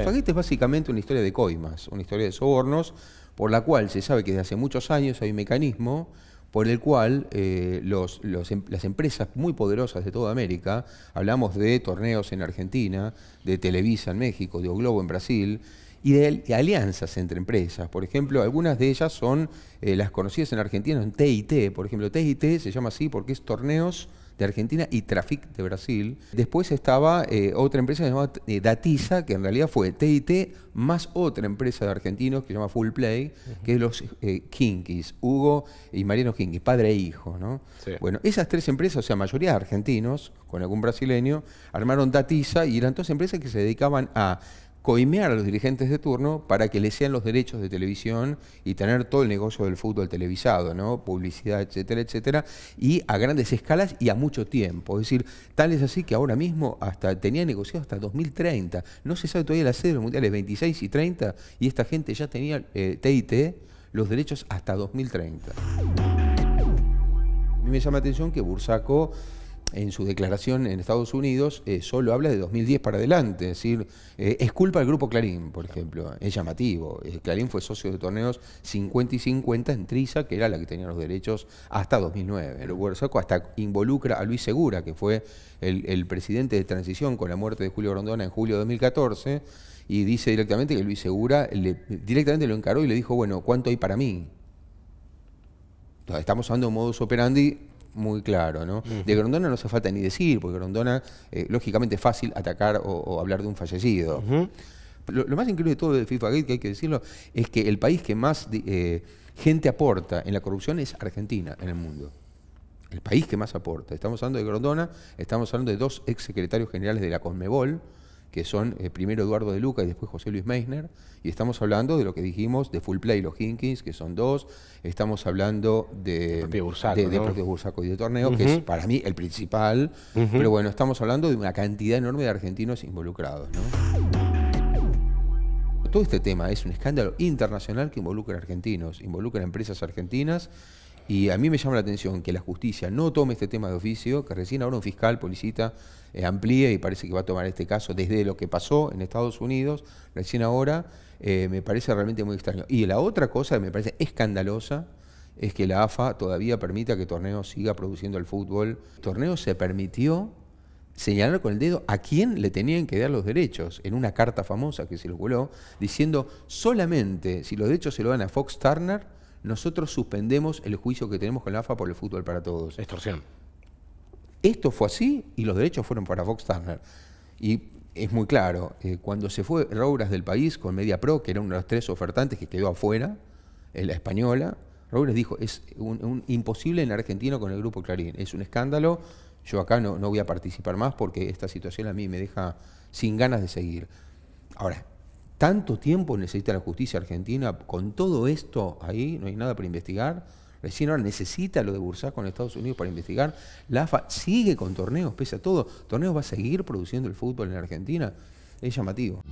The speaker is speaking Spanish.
El es básicamente una historia de coimas, una historia de sobornos, por la cual se sabe que desde hace muchos años hay un mecanismo por el cual eh, em, las empresas muy poderosas de toda América, hablamos de torneos en Argentina, de Televisa en México, de O Globo en Brasil, y de, alianzas entre empresas. Por ejemplo, algunas de ellas son eh, las conocidas en Argentina, en TIT, por ejemplo, TIT se llama así porque es torneos de Argentina y Trafic de Brasil. Después estaba eh, otra empresa se llamaba eh, Datisa, que en realidad fue TIT, más otra empresa de argentinos que se llama Full Play, que es los eh, Kinkis, Hugo y Mariano Kinkis, padre e hijo. ¿no? Bueno, esas tres empresas, o sea, mayoría argentinos, con algún brasileño, armaron Datiza y eran dos empresas que se dedicaban a coimear a los dirigentes de turno para que les sean los derechos de televisión y tener todo el negocio del fútbol televisado, ¿no? Publicidad, etcétera, etcétera, y a grandes escalas y a mucho tiempo. Es decir, tal es así que ahora mismo hasta tenía negociado hasta 2030. No se sabe todavía la sede de los mundiales 26 y 30 y esta gente ya tenía TIT eh, los derechos hasta 2030. A mí me llama la atención que Bursaco en su declaración en Estados Unidos eh, solo habla de 2010 para adelante, es decir, eh, es culpa del grupo Clarín, por ejemplo, eh, es llamativo. Clarín fue socio de torneos 50 y 50 en Triza, que era la que tenía los derechos hasta 2009. El Saco hasta involucra a Luis Segura, que fue el, presidente de transición con la muerte de Julio Rondona en julio de 2014, y dice directamente que Luis Segura directamente lo encaró y le dijo, bueno, ¿cuánto hay para mí? Estamos hablando de un modus operandi muy claro, ¿no? De Grondona no hace falta ni decir, porque Grondona, eh, lógicamente, es fácil atacar o, hablar de un fallecido. lo, más increíble de todo de FIFA Gate, que hay que decirlo, es que el país que más eh, gente aporta en la corrupción es Argentina en el mundo. El país que más aporta. Estamos hablando de Grondona, estamos hablando de dos exsecretarios generales de la Conmebol, que son eh, primero Eduardo de Luca y después José Luis Meissner, y estamos hablando de lo que dijimos, de Full Play y los Hinkins, que son dos, estamos hablando de de, Bursaco y de Torneo, que es para mí el principal, pero bueno, estamos hablando de una cantidad enorme de argentinos involucrados. Todo este tema es un escándalo internacional que involucra a argentinos, involucra a empresas argentinas y a mí me llama la atención que la justicia no tome este tema de oficio, que recién ahora un fiscal, policita, eh, amplía amplíe y parece que va a tomar este caso desde lo que pasó en Estados Unidos, recién ahora, eh, me parece realmente muy extraño. Y la otra cosa que me parece escandalosa es que la AFA todavía permita que Torneo siga produciendo el fútbol. Torneo se permitió señalar con el dedo a quién le tenían que dar los derechos en una carta famosa que se circuló, diciendo solamente si los derechos se lo dan a Fox Turner, nosotros suspendemos el juicio que tenemos con la AFA por el fútbol para todos. Extorsión. Esto fue así y los derechos fueron para Fox Turner. Y es muy claro, eh, cuando se fue Robras del país con Media Pro, que era uno de los tres ofertantes que quedó afuera, en la española, Robres dijo, es un, imposible en argentino con el grupo Clarín, es un escándalo, yo acá no, no voy a participar más porque esta situación a mí me deja sin ganas de seguir. Ahora, ¿Tanto tiempo necesita la justicia argentina con todo esto ahí? ¿No hay nada para investigar? Recién ahora necesita lo de Bursaco con Estados Unidos para investigar. La AFA sigue con torneos, pese a todo. ¿Torneos va a seguir produciendo el fútbol en Argentina? Es llamativo.